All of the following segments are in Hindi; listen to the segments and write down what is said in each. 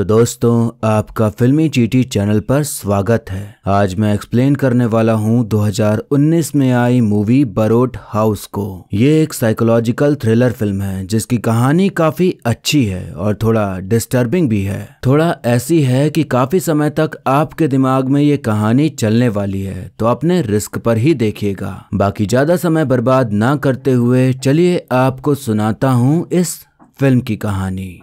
तो दोस्तों आपका फिल्मी चीटी चैनल पर स्वागत है आज मैं एक्सप्लेन करने वाला हूं 2019 में आई मूवी बरोट हाउस को ये एक साइकोलॉजिकल थ्रिलर फिल्म है जिसकी कहानी काफी अच्छी है और थोड़ा डिस्टर्बिंग भी है थोड़ा ऐसी है कि काफी समय तक आपके दिमाग में ये कहानी चलने वाली है तो अपने रिस्क पर ही देखिएगा बाकी ज्यादा समय बर्बाद ना करते हुए चलिए आपको सुनाता हूँ इस फिल्म की कहानी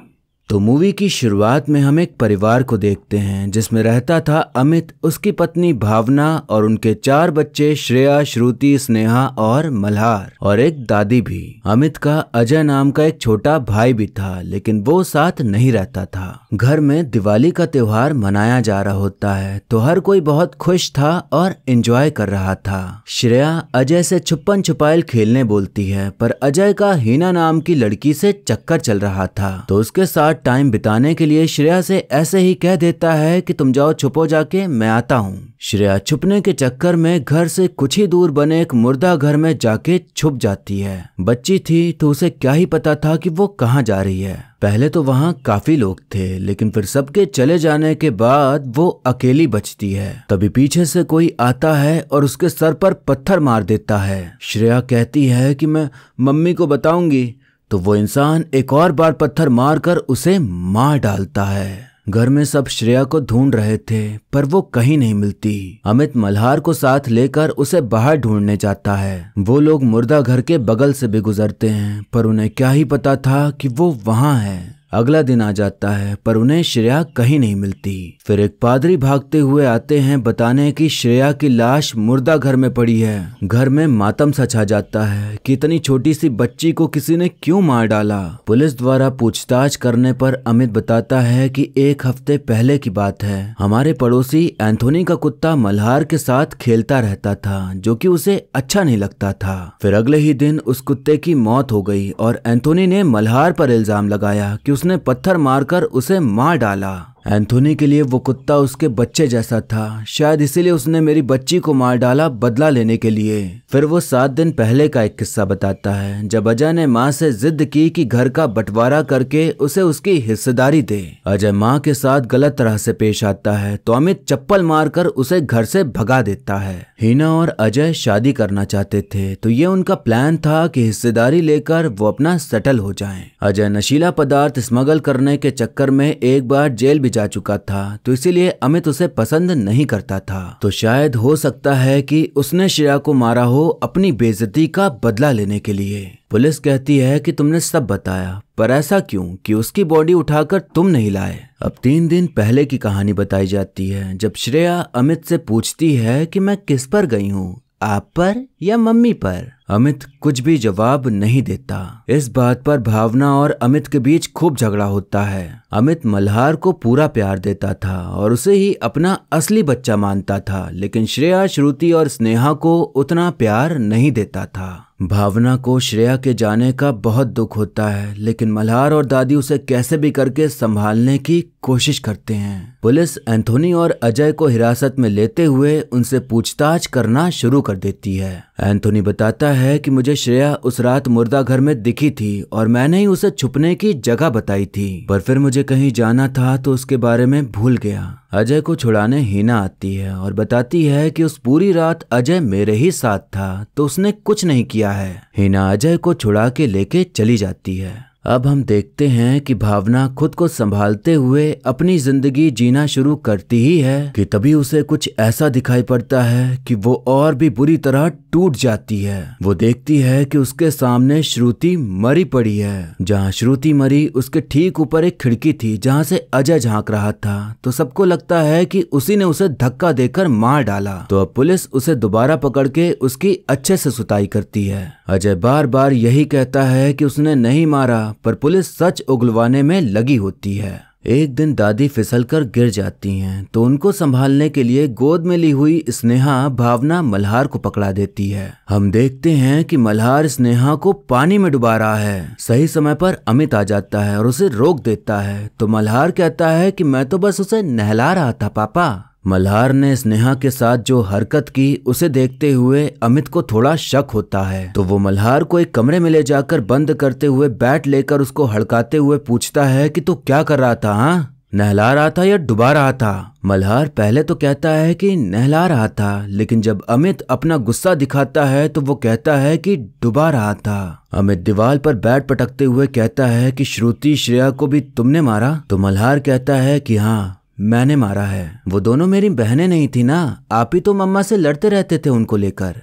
तो मूवी की शुरुआत में हम एक परिवार को देखते हैं जिसमें रहता था अमित उसकी पत्नी भावना और उनके चार बच्चे श्रेया श्रुति स्नेहा और मल्हार और एक दादी भी अमित का अजय नाम का एक छोटा भाई भी था लेकिन वो साथ नहीं रहता था घर में दिवाली का त्योहार मनाया जा रहा होता है तो हर कोई बहुत खुश था और एंजॉय कर रहा था श्रेया अजय से छुपन छुपायल खेलने बोलती है पर अजय का हीना नाम की लड़की से चक्कर चल रहा था तो उसके साथ साथ टाइम बिताने के लिए श्रेया से ऐसे ही कह देता है कि तुम जाओ छुपो जाके मैं आता हूँ श्रेया छुपने के चक्कर में घर से कुछ ही दूर बने एक मुर्दा घर में जाके छुप जाती है बच्ची थी तो उसे क्या ही पता था कि वो कहाँ जा रही है पहले तो वहाँ काफी लोग थे लेकिन फिर सबके चले जाने के बाद वो अकेली बचती है तभी पीछे से कोई आता है और उसके सर पर पत्थर मार देता है श्रेया कहती है कि मैं मम्मी को बताऊंगी तो वो इंसान एक और बार पत्थर मारकर उसे मार डालता है घर में सब श्रेया को ढूंढ रहे थे पर वो कहीं नहीं मिलती अमित मल्हार को साथ लेकर उसे बाहर ढूंढने जाता है वो लोग मुर्दा घर के बगल से भी गुजरते हैं पर उन्हें क्या ही पता था कि वो वहाँ है अगला दिन आ जाता है पर उन्हें श्रेया कहीं नहीं मिलती फिर एक पादरी भागते हुए आते हैं बताने कि श्रेया की लाश मुर्दा घर में पड़ी है घर में मातम सा छा जाता है कि इतनी छोटी सी बच्ची को किसी ने क्यों मार डाला पुलिस द्वारा पूछताछ करने पर अमित बताता है कि एक हफ्ते पहले की बात है हमारे पड़ोसी एंथोनी का कुत्ता मल्हार के साथ खेलता रहता था जो की उसे अच्छा नहीं लगता था फिर अगले ही दिन उस कुत्ते की मौत हो गई और एंथोनी ने मल्हार पर इल्जाम लगाया कि उसने पत्थर मारकर उसे मार डाला एंथोनी के लिए वो कुत्ता उसके बच्चे जैसा था शायद इसीलिए उसने मेरी बच्ची को मार डाला बदला लेने के लिए फिर वो सात दिन पहले का एक किस्सा बताता है जब अजय ने माँ से जिद की कि घर का बंटवारा करके उसे उसकी हिस्सेदारी दे अजय माँ के साथ गलत तरह से पेश आता है तो अमित चप्पल मारकर उसे घर से भगा देता है हीना और अजय शादी करना चाहते थे तो ये उनका प्लान था कि हिस्सेदारी लेकर वो अपना सेटल हो जाएं। अजय नशीला पदार्थ स्मगल करने के चक्कर में एक बार जेल भी जा चुका था तो इसीलिए अमित उसे पसंद नहीं करता था तो शायद हो सकता है कि उसने श्रेया को मारा हो अपनी बेजती का बदला लेने के लिए पुलिस कहती है कि तुमने सब बताया पर ऐसा क्यों कि उसकी बॉडी उठाकर तुम नहीं लाए अब तीन दिन पहले की कहानी बताई जाती है जब श्रेया अमित से पूछती है कि मैं किस पर गई हूँ आप पर या मम्मी पर अमित कुछ भी जवाब नहीं देता इस बात पर भावना और अमित के बीच खूब झगड़ा होता है अमित मल्हार को पूरा प्यार देता था और उसे ही अपना असली बच्चा मानता था लेकिन श्रेया श्रुति और स्नेहा को उतना प्यार नहीं देता था भावना को श्रेया के जाने का बहुत दुख होता है लेकिन मल्हार और दादी उसे कैसे भी करके संभालने की कोशिश करते हैं पुलिस एंथोनी और अजय को हिरासत में लेते हुए उनसे पूछताछ करना शुरू कर देती है एंथोनी बताता है कि मुझे श्रेया उस रात मुर्दा घर में दिखी थी और मैंने ही उसे छुपने की जगह बताई थी पर फिर मुझे कहीं जाना था तो उसके बारे में भूल गया अजय को छुड़ाने हीना आती है और बताती है कि उस पूरी रात अजय मेरे ही साथ था तो उसने कुछ नहीं किया है हीना अजय को छुड़ा के लेके चली जाती है अब हम देखते हैं कि भावना खुद को संभालते हुए अपनी जिंदगी जीना शुरू करती ही है कि तभी उसे कुछ ऐसा दिखाई पड़ता है कि वो और भी बुरी तरह टूट जाती है वो देखती है कि उसके सामने श्रुति मरी पड़ी है जहाँ श्रुति मरी उसके ठीक ऊपर एक खिड़की थी जहाँ से अजय झांक रहा था तो सबको लगता है कि उसी ने उसे धक्का देकर मार डाला तो अब पुलिस उसे दोबारा पकड़ के उसकी अच्छे से सुताई करती है अजय बार बार यही कहता है कि उसने नहीं मारा पर पुलिस सच उगलवाने में लगी होती है एक दिन दादी फिसलकर गिर जाती हैं तो उनको संभालने के लिए गोद में ली हुई स्नेहा भावना मल्हार को पकड़ा देती है हम देखते हैं कि मल्हार स्नेहा को पानी में डुबा रहा है सही समय पर अमित आ जाता है और उसे रोक देता है तो मल्हार कहता है कि मैं तो बस उसे नहला रहा था पापा मल्हार ने स्नेहा के साथ जो हरकत की उसे देखते हुए अमित को थोड़ा शक होता है तो वो मल्हार को एक कमरे में ले जाकर बंद करते हुए बैट लेकर उसको हड़काते हुए पूछता है कि तू तो क्या कर रहा था हाँ नहला रहा था या डुबा रहा था मल्हार पहले तो कहता है कि नहला रहा था लेकिन जब अमित अपना गुस्सा दिखाता है तो वो कहता है कि डुबा रहा था अमित दीवार पर बैट पटकते हुए कहता है कि श्रुति श्रेया को भी तुमने मारा तो मल्हार कहता है कि हाँ मैंने मारा है वो दोनों मेरी बहनें नहीं थी ना आप ही तो मम्मा से लड़ते रहते थे उनको लेकर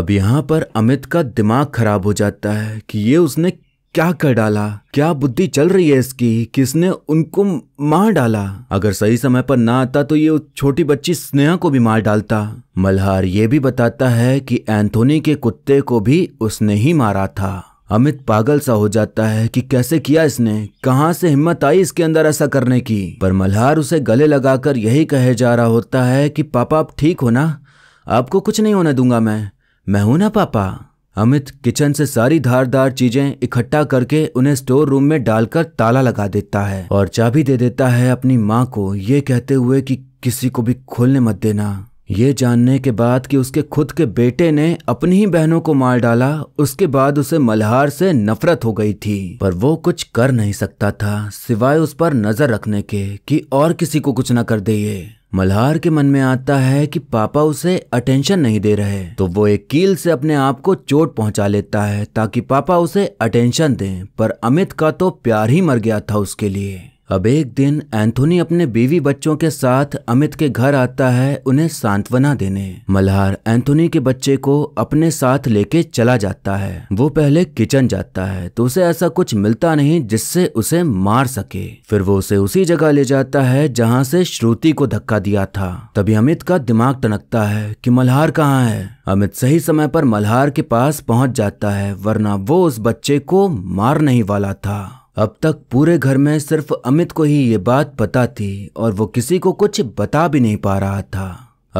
अब यहाँ पर अमित का दिमाग खराब हो जाता है कि ये उसने क्या कर डाला क्या बुद्धि चल रही है इसकी किसने उनको मार डाला अगर सही समय पर ना आता तो ये छोटी बच्ची स्नेहा को भी मार डालता मल्हार ये भी बताता है कि एंथोनी के कुत्ते को भी उसने ही मारा था अमित पागल सा हो जाता है कि कैसे किया इसने कहा से हिम्मत आई इसके अंदर ऐसा करने की पर मल्हार उसे गले लगाकर यही कहे जा रहा होता है कि पापा आप ठीक हो ना आपको कुछ नहीं होने दूंगा मैं मैं हूं ना पापा अमित किचन से सारी धारदार चीजें इकट्ठा करके उन्हें स्टोर रूम में डालकर ताला लगा देता है और चाबी दे देता है अपनी माँ को ये कहते हुए कि किसी को भी खोलने मत देना ये जानने के बाद कि उसके खुद के बेटे ने अपनी ही बहनों को मार डाला उसके बाद उसे मल्हार से नफरत हो गई थी पर वो कुछ कर नहीं सकता था सिवाय उस पर नजर रखने के कि और किसी को कुछ ना कर दे ये मल्हार के मन में आता है कि पापा उसे अटेंशन नहीं दे रहे तो वो एक कील से अपने आप को चोट पहुंचा लेता है ताकि पापा उसे अटेंशन दें पर अमित का तो प्यार ही मर गया था उसके लिए अब एक दिन एंथोनी अपने बीवी बच्चों के साथ अमित के घर आता है उन्हें सांत्वना देने मल्हार एंथोनी के बच्चे को अपने साथ लेके चला जाता है वो पहले किचन जाता है तो उसे ऐसा कुछ मिलता नहीं जिससे उसे मार सके फिर वो उसे उसी जगह ले जाता है जहाँ से श्रुति को धक्का दिया था तभी अमित का दिमाग टनकता है कि मल्हार कहाँ है अमित सही समय पर मल्हार के पास पहुंच जाता है वरना वो उस बच्चे को मार नहीं वाला था अब तक पूरे घर में सिर्फ अमित को ही ये बात पता थी और वो किसी को कुछ बता भी नहीं पा रहा था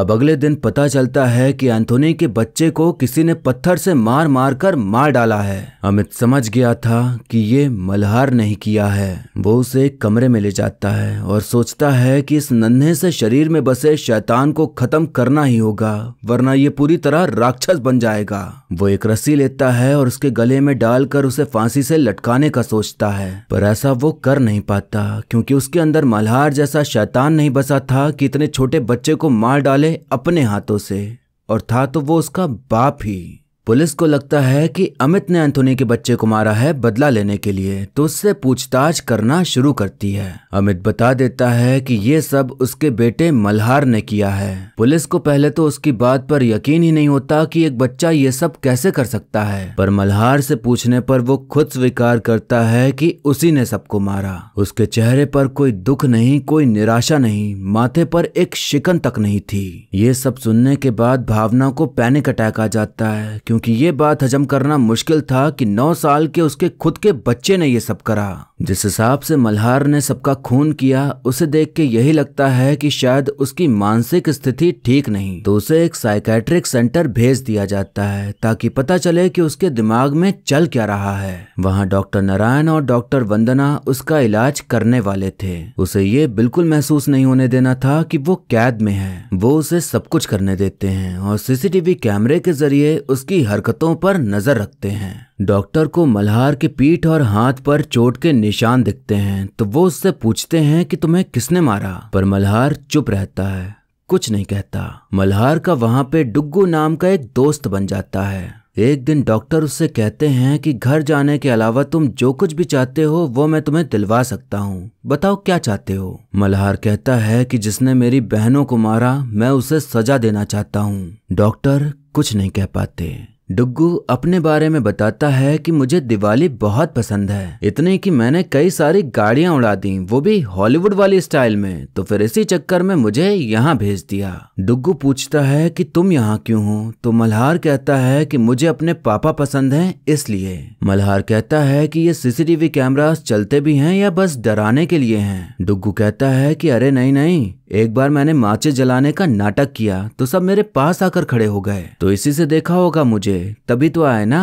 अब अगले दिन पता चलता है कि एंथोनी के बच्चे को किसी ने पत्थर से मार मार कर मार डाला है अमित समझ गया था कि ये मल्हार नहीं किया है वो उसे एक कमरे में ले जाता है और सोचता है कि इस नन्हे से शरीर में बसे शैतान को खत्म करना ही होगा वरना ये पूरी तरह राक्षस बन जाएगा वो एक रस्सी लेता है और उसके गले में डालकर उसे फांसी से लटकाने का सोचता है पर ऐसा वो कर नहीं पाता क्योंकि उसके अंदर मल्हार जैसा शैतान नहीं बसा था कि इतने छोटे बच्चे को मार डाल वाले अपने हाथों से और था तो वो उसका बाप ही पुलिस को लगता है कि अमित ने एंथोनी के बच्चे को मारा है बदला लेने के लिए तो उससे पूछताछ करना शुरू करती है अमित बता देता है कि ये सब उसके बेटे मल्हार ने किया है पुलिस को पहले तो उसकी बात पर यकीन ही नहीं होता कि एक बच्चा ये सब कैसे कर सकता है पर मल्हार से पूछने पर वो खुद स्वीकार करता है कि उसी ने सबको मारा उसके चेहरे पर कोई दुख नहीं कोई निराशा नहीं माथे पर एक शिकन तक नहीं थी ये सब सुनने के बाद भावना को पैनिक अटैक आ जाता है क्योंकि ये बात हजम करना मुश्किल था कि नौ साल के उसके खुद के बच्चे ने यह सब करा जिस हिसाब से मल्हार ने सबका खून किया उसे देख के यही लगता है कि शायद उसकी मानसिक स्थिति ठीक नहीं तो उसे एक साइकेट्रिक सेंटर भेज दिया जाता है ताकि पता चले कि उसके दिमाग में चल क्या रहा है वहाँ डॉक्टर नारायण और डॉक्टर वंदना उसका इलाज करने वाले थे उसे ये बिल्कुल महसूस नहीं होने देना था कि वो कैद में है वो उसे सब कुछ करने देते हैं और सीसीटीवी कैमरे के जरिए उसकी हरकतों पर नजर रखते हैं डॉक्टर को मल्हार के पीठ और हाथ पर चोट के निशान दिखते हैं तो वो उससे पूछते हैं कि तुम्हें किसने मारा पर मल्हार चुप रहता है कुछ नहीं कहता मल्हार का वहां पे डुग्गू नाम का एक दोस्त बन जाता है एक दिन डॉक्टर उससे कहते हैं कि घर जाने के अलावा तुम जो कुछ भी चाहते हो वो मैं तुम्हें दिलवा सकता हूँ बताओ क्या चाहते हो मल्हार कहता है कि जिसने मेरी बहनों को मारा मैं उसे सजा देना चाहता हूँ डॉक्टर कुछ नहीं कह पाते डुग्गू अपने बारे में बताता है कि मुझे दिवाली बहुत पसंद है इतने कि मैंने कई सारी गाड़ियां उड़ा दी वो भी हॉलीवुड वाली स्टाइल में तो फिर इसी चक्कर में मुझे यहाँ भेज दिया डुग्गू पूछता है कि तुम यहाँ क्यों हो तो मल्हार कहता है कि मुझे अपने पापा पसंद हैं इसलिए मल्हार कहता है कि ये सीसीटीवी कैमरास चलते भी हैं या बस डराने के लिए हैं डुग्गू कहता है कि अरे नहीं नहीं एक बार मैंने माचे जलाने का नाटक किया तो सब मेरे पास आकर खड़े हो गए तो इसी से देखा होगा मुझे तभी तो आए ना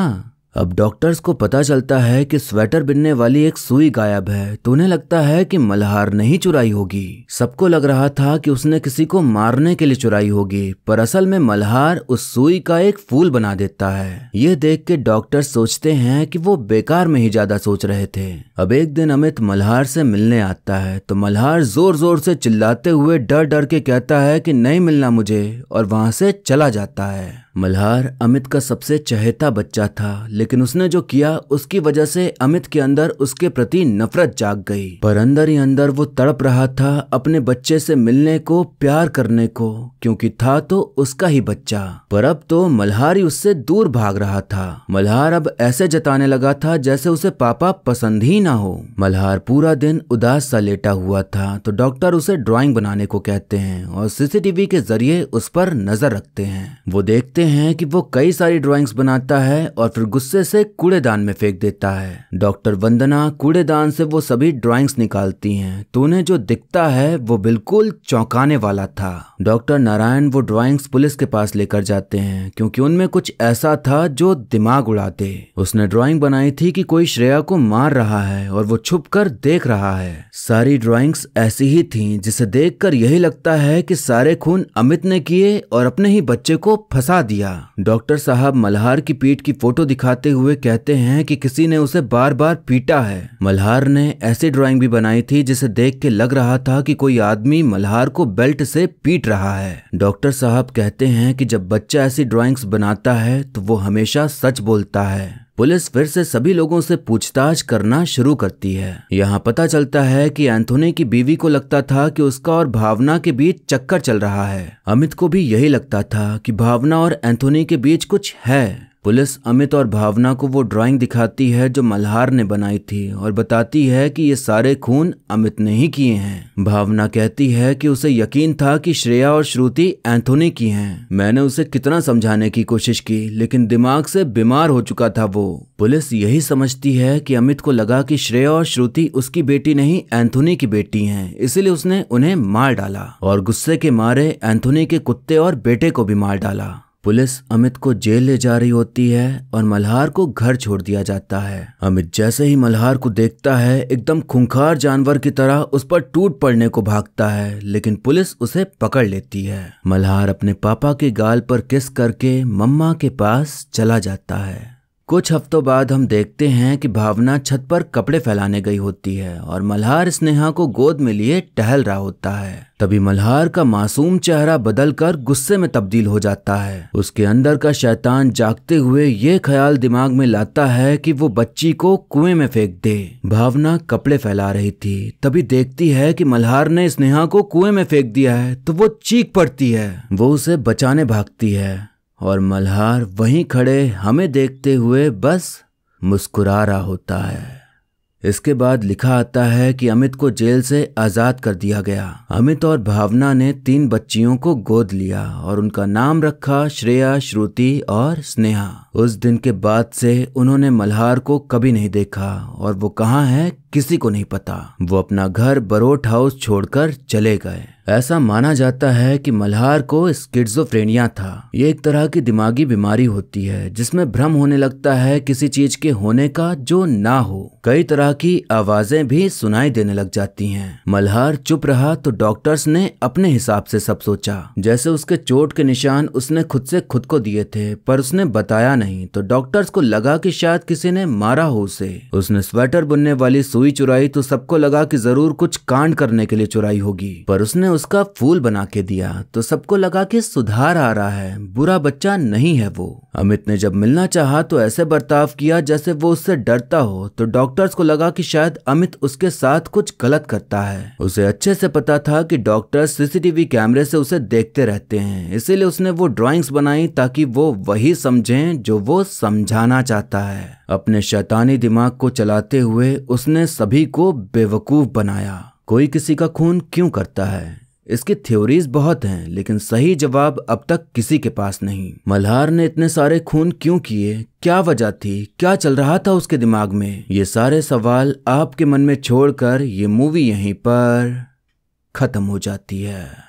अब डॉक्टर्स को पता चलता है कि स्वेटर बिनने वाली एक सुई गायब है तो उन्हें लगता है कि मल्हार नहीं चुराई होगी सबको लग रहा था कि उसने किसी को मारने के लिए चुराई होगी पर असल में मल्हार उस सुई का एक फूल बना देता है ये देख के डॉक्टर सोचते हैं कि वो बेकार में ही ज्यादा सोच रहे थे अब एक दिन अमित मल्हार से मिलने आता है तो मल्हार जोर जोर से चिल्लाते हुए डर डर के कहता है कि नहीं मिलना मुझे और वहां से चला जाता है मल्हार अमित का सबसे चहेता बच्चा था लेकिन उसने जो किया उसकी वजह से अमित के अंदर उसके प्रति नफरत जाग गई पर अंदर ही अंदर वो तड़प रहा था अपने बच्चे से मिलने को प्यार करने को क्योंकि था तो उसका ही बच्चा पर अब तो मल्हार ही उससे दूर भाग रहा था मल्हार अब ऐसे जताने लगा था जैसे उसे पापा पसंद ही ना हो मल्हार पूरा दिन उदास सा लेटा हुआ था तो डॉक्टर उसे ड्रॉइंग बनाने को कहते हैं और सीसीटीवी के जरिए उस पर नजर रखते हैं वो देखते देखते हैं कि वो कई सारी ड्राइंग्स बनाता है और फिर गुस्से से कूड़ेदान में फेंक देता है डॉक्टर वंदना कूड़ेदान से वो सभी ड्राइंग्स निकालती हैं तो उन्हें जो दिखता है वो बिल्कुल चौंकाने वाला था डॉक्टर नारायण वो ड्राइंग्स पुलिस के पास लेकर जाते हैं क्योंकि उनमें कुछ ऐसा था जो दिमाग उड़ाते उसने ड्राइंग बनाई थी कि कोई श्रेया को मार रहा है और वो छुप कर देख रहा है सारी ड्राइंग्स ऐसी ही थी जिसे देखकर यही लगता है कि सारे खून अमित ने किए और अपने ही बच्चे को फंसा दिया डॉक्टर साहब मल्हार की पीठ की फोटो दिखाते हुए कहते हैं कि किसी ने उसे बार बार पीटा है मल्हार ने ऐसी ड्राइंग भी बनाई थी जिसे देख के लग रहा था कि कोई आदमी मल्हार को बेल्ट से पीट रहा है डॉक्टर साहब कहते हैं कि जब बच्चा ऐसी ड्राइंग्स बनाता है तो वो हमेशा सच बोलता है पुलिस फिर से सभी लोगों से पूछताछ करना शुरू करती है यहाँ पता चलता है कि एंथोनी की बीवी को लगता था कि उसका और भावना के बीच चक्कर चल रहा है अमित को भी यही लगता था कि भावना और एंथोनी के बीच कुछ है पुलिस अमित और भावना को वो ड्राइंग दिखाती है जो मल्हार ने बनाई थी और बताती है कि ये सारे खून अमित ने ही किए हैं भावना कहती है कि उसे यकीन था कि श्रेया और श्रुति एंथोनी की हैं मैंने उसे कितना समझाने की कोशिश की लेकिन दिमाग से बीमार हो चुका था वो पुलिस यही समझती है कि अमित को लगा कि श्रेया और श्रुति उसकी बेटी नहीं एंथोनी की बेटी हैं इसीलिए उसने उन्हें मार डाला और गुस्से के मारे एंथोनी के कुत्ते और बेटे को भी मार डाला पुलिस अमित को जेल ले जा रही होती है और मल्हार को घर छोड़ दिया जाता है अमित जैसे ही मल्हार को देखता है एकदम खूंखार जानवर की तरह उस पर टूट पड़ने को भागता है लेकिन पुलिस उसे पकड़ लेती है मल्हार अपने पापा के गाल पर किस करके मम्मा के पास चला जाता है कुछ हफ्तों बाद हम देखते हैं कि भावना छत पर कपड़े फैलाने गई होती है और मल्हार स्नेहा को गोद में लिए टहल रहा होता है तभी मल्हार का मासूम चेहरा बदलकर गुस्से में तब्दील हो जाता है उसके अंदर का शैतान जागते हुए ये ख्याल दिमाग में लाता है कि वो बच्ची को कुएं में फेंक दे भावना कपड़े फैला रही थी तभी देखती है कि मल्हार ने स्नेहा को कुएं में फेंक दिया है तो वो चीख पड़ती है वो उसे बचाने भागती है और मल्हार वहीं खड़े हमें देखते हुए बस मुस्कुरा रहा होता है इसके बाद लिखा आता है कि अमित को जेल से आज़ाद कर दिया गया अमित और भावना ने तीन बच्चियों को गोद लिया और उनका नाम रखा श्रेया श्रुति और स्नेहा उस दिन के बाद से उन्होंने मल्हार को कभी नहीं देखा और वो कहाँ है किसी को नहीं पता वो अपना घर बरोट हाउस छोड़कर चले गए ऐसा माना जाता है कि मल्हार को स्किट्जोफ्रेनिया था ये एक तरह की दिमागी बीमारी होती है जिसमें भ्रम होने लगता है किसी चीज के होने का जो ना हो कई तरह की आवाजें भी सुनाई देने लग जाती हैं। मल्हार चुप रहा तो डॉक्टर्स ने अपने हिसाब से सब सोचा जैसे उसके चोट के निशान उसने खुद से खुद को दिए थे पर उसने बताया नहीं तो डॉक्टर्स को लगा कि शायद किसी ने मारा हो उसे उसने स्वेटर बुनने वाली सुई चुराई तो सबको लगा कि जरूर कुछ कांड करने के लिए चुराई होगी पर उसने उसका फूल बना के दिया तो सबको लगा कि सुधार आ रहा है बुरा बच्चा नहीं है वो अमित ने जब मिलना चाहा तो ऐसे बर्ताव किया जैसे वो उससे डरता हो तो डॉक्टर्स को लगा कि शायद अमित उसके साथ कुछ गलत करता है उसे अच्छे से पता था कि डॉक्टर सीसीटीवी कैमरे से उसे देखते रहते हैं इसीलिए उसने वो ड्राइंग्स बनाई ताकि वो वही समझे जो वो समझाना चाहता है अपने शैतानी दिमाग को चलाते हुए उसने सभी को बेवकूफ बनाया कोई किसी का खून क्यों करता है इसकी थ्योरीज बहुत हैं लेकिन सही जवाब अब तक किसी के पास नहीं मल्हार ने इतने सारे खून क्यों किए क्या वजह थी क्या चल रहा था उसके दिमाग में ये सारे सवाल आपके मन में छोड़कर ये मूवी यहीं पर खत्म हो जाती है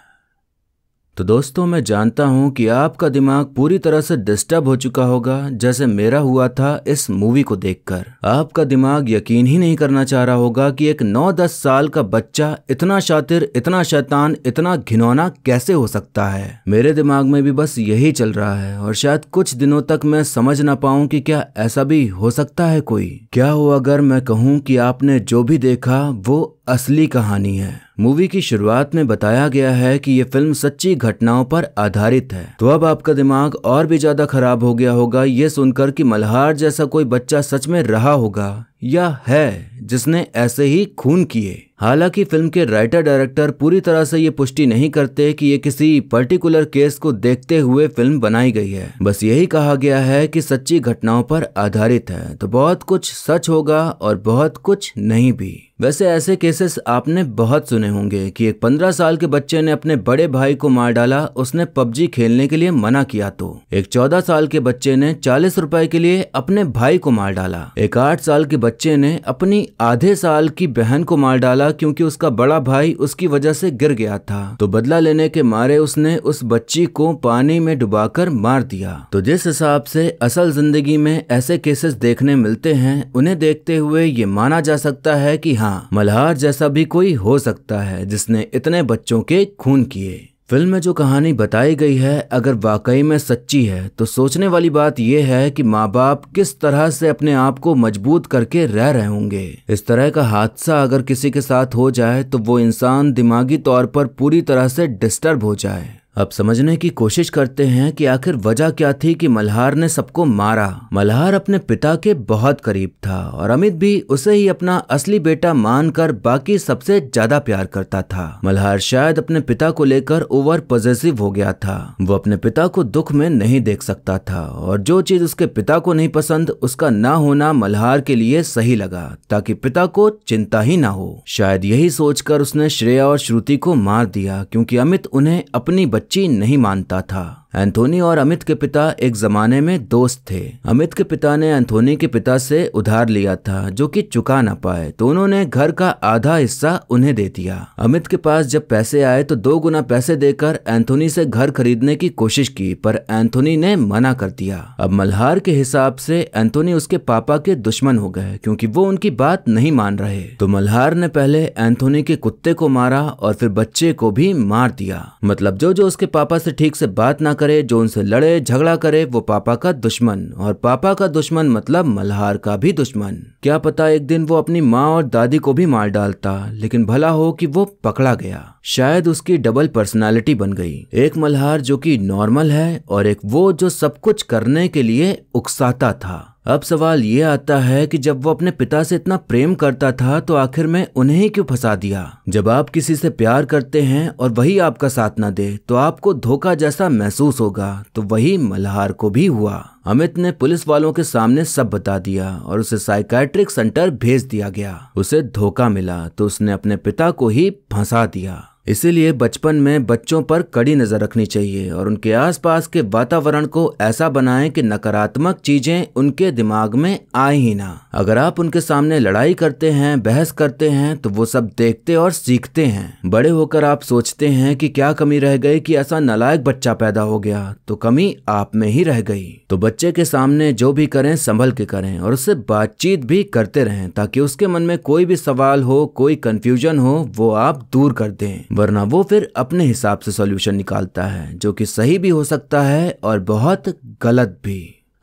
तो दोस्तों मैं जानता हूँ कि आपका दिमाग पूरी तरह से डिस्टर्ब हो चुका होगा जैसे मेरा हुआ था इस मूवी को देखकर आपका दिमाग यकीन ही नहीं करना चाह रहा होगा कि एक 9-10 साल का बच्चा इतना शातिर इतना शैतान इतना घिनौना कैसे हो सकता है मेरे दिमाग में भी बस यही चल रहा है और शायद कुछ दिनों तक मैं समझ ना पाऊँ कि क्या ऐसा भी हो सकता है कोई क्या हो अगर मैं कहूँ कि आपने जो भी देखा वो असली कहानी है मूवी की शुरुआत में बताया गया है कि ये फिल्म सच्ची घटनाओं पर आधारित है तो अब आपका दिमाग और भी ज्यादा खराब हो गया होगा ये सुनकर कि मल्हार जैसा कोई बच्चा सच में रहा होगा या है जिसने ऐसे ही खून किए हालांकि फिल्म के राइटर डायरेक्टर पूरी तरह से ये पुष्टि नहीं करते कि ये किसी पर्टिकुलर केस को देखते हुए फिल्म बनाई गई है बस यही कहा गया है कि सच्ची घटनाओं पर आधारित है तो बहुत कुछ सच होगा और बहुत कुछ नहीं भी वैसे ऐसे केसेस आपने बहुत सुने होंगे कि एक पंद्रह साल के बच्चे ने अपने बड़े भाई को मार डाला उसने पबजी खेलने के लिए मना किया तो एक चौदह साल के बच्चे ने चालीस रूपए के लिए अपने भाई को मार डाला एक आठ साल के बच्चे ने अपनी आधे साल की बहन को मार डाला था क्योंकि उसका बड़ा भाई उसकी वजह से गिर गया था तो बदला लेने के मारे उसने उस बच्ची को पानी में डुबाकर मार दिया तो जिस हिसाब से असल जिंदगी में ऐसे केसेस देखने मिलते हैं उन्हें देखते हुए ये माना जा सकता है कि हाँ मल्हार जैसा भी कोई हो सकता है जिसने इतने बच्चों के खून किए फिल्म में जो कहानी बताई गई है अगर वाकई में सच्ची है तो सोचने वाली बात यह है कि माँ बाप किस तरह से अपने आप को मजबूत करके रह रहे होंगे इस तरह का हादसा अगर किसी के साथ हो जाए तो वो इंसान दिमागी तौर पर पूरी तरह से डिस्टर्ब हो जाए अब समझने की कोशिश करते हैं कि आखिर वजह क्या थी कि मल्हार ने सबको मारा मल्हार अपने पिता के बहुत करीब था और अमित भी उसे ही अपना असली बेटा मानकर बाकी सबसे ज्यादा प्यार करता था मल्हार शायद अपने पिता को लेकर ओवर पॉजिटिव हो गया था वो अपने पिता को दुख में नहीं देख सकता था और जो चीज उसके पिता को नहीं पसंद उसका ना होना मल्हार के लिए सही लगा ताकि पिता को चिंता ही ना हो शायद यही सोचकर उसने श्रेया और श्रुति को मार दिया क्योंकि अमित उन्हें अपनी बच्ची चीन नहीं मानता था एंथोनी और अमित के पिता एक जमाने में दोस्त थे अमित के पिता ने एंथोनी के पिता से उधार लिया था जो कि चुका ना पाए तो उन्होंने घर का आधा हिस्सा उन्हें दे दिया अमित के पास जब पैसे आए तो दो गुना पैसे देकर एंथोनी से घर खरीदने की कोशिश की पर एंथोनी ने मना कर दिया अब मल्हार के हिसाब से एंथोनी उसके पापा के दुश्मन हो गए क्योंकि वो उनकी बात नहीं मान रहे तो मल्हार ने पहले एंथोनी के कुत्ते को मारा और फिर बच्चे को भी मार दिया मतलब जो जो उसके पापा से ठीक से बात ना करे जो उनसे लड़े झगड़ा करे वो पापा का दुश्मन और पापा का दुश्मन मतलब मल्हार का भी दुश्मन क्या पता एक दिन वो अपनी माँ और दादी को भी मार डालता लेकिन भला हो कि वो पकड़ा गया शायद उसकी डबल पर्सनालिटी बन गई एक मल्हार जो कि नॉर्मल है और एक वो जो सब कुछ करने के लिए उकसाता था अब सवाल ये आता है कि जब वो अपने पिता से इतना प्रेम करता था तो आखिर में उन्हें क्यों फंसा दिया जब आप किसी से प्यार करते हैं और वही आपका साथ ना दे तो आपको धोखा जैसा महसूस होगा तो वही मल्हार को भी हुआ अमित ने पुलिस वालों के सामने सब बता दिया और उसे साइकेट्रिक सेंटर भेज दिया गया उसे धोखा मिला तो उसने अपने पिता को ही फंसा दिया इसीलिए बचपन में बच्चों पर कड़ी नज़र रखनी चाहिए और उनके आसपास के वातावरण को ऐसा बनाएं कि नकारात्मक चीज़ें उनके दिमाग में आए ही ना अगर आप उनके सामने लड़ाई करते हैं बहस करते हैं तो वो सब देखते और सीखते हैं बड़े होकर आप सोचते हैं कि क्या कमी रह गई कि ऐसा नलायक बच्चा पैदा हो गया तो कमी आप में ही रह गई तो बच्चे के सामने जो भी करें संभल के करें और उससे बातचीत भी करते रहें ताकि उसके मन में कोई भी सवाल हो कोई कंफ्यूजन हो वो आप दूर कर दें वरना वो फिर अपने हिसाब से सॉल्यूशन निकालता है जो कि सही भी हो सकता है और बहुत गलत भी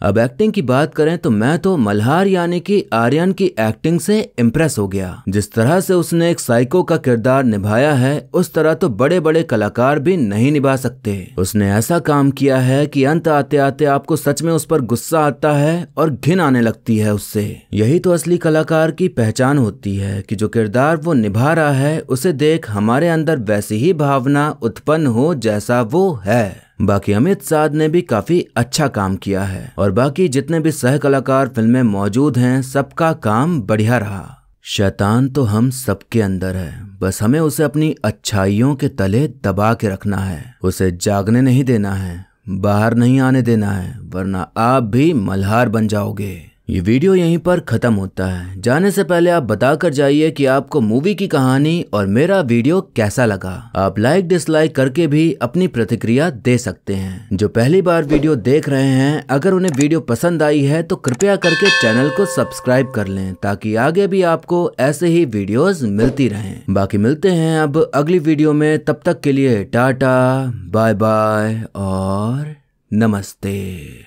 अब एक्टिंग की बात करें तो मैं तो मल्हार यानी कि आर्यन की एक्टिंग से इम्प्रेस हो गया जिस तरह से उसने एक साइको का किरदार निभाया है उस तरह तो बड़े बड़े कलाकार भी नहीं निभा सकते उसने ऐसा काम किया है कि अंत आते आते आपको सच में उस पर गुस्सा आता है और घिन आने लगती है उससे यही तो असली कलाकार की पहचान होती है कि जो किरदार वो निभा रहा है उसे देख हमारे अंदर वैसी ही भावना उत्पन्न हो जैसा वो है बाकी अमित साध ने भी काफी अच्छा काम किया है और बाकी जितने भी सह कलाकार में मौजूद हैं सबका काम बढ़िया रहा शैतान तो हम सबके अंदर है बस हमें उसे अपनी अच्छाइयों के तले दबा के रखना है उसे जागने नहीं देना है बाहर नहीं आने देना है वरना आप भी मल्हार बन जाओगे ये वीडियो यहीं पर ख़त्म होता है जाने से पहले आप बता कर जाइए कि आपको मूवी की कहानी और मेरा वीडियो कैसा लगा आप लाइक डिसलाइक करके भी अपनी प्रतिक्रिया दे सकते हैं जो पहली बार वीडियो देख रहे हैं अगर उन्हें वीडियो पसंद आई है तो कृपया करके चैनल को सब्सक्राइब कर लें ताकि आगे भी आपको ऐसे ही वीडियोज मिलती रहे बाकी मिलते हैं अब अगली वीडियो में तब तक के लिए टाटा बाय बाय और नमस्ते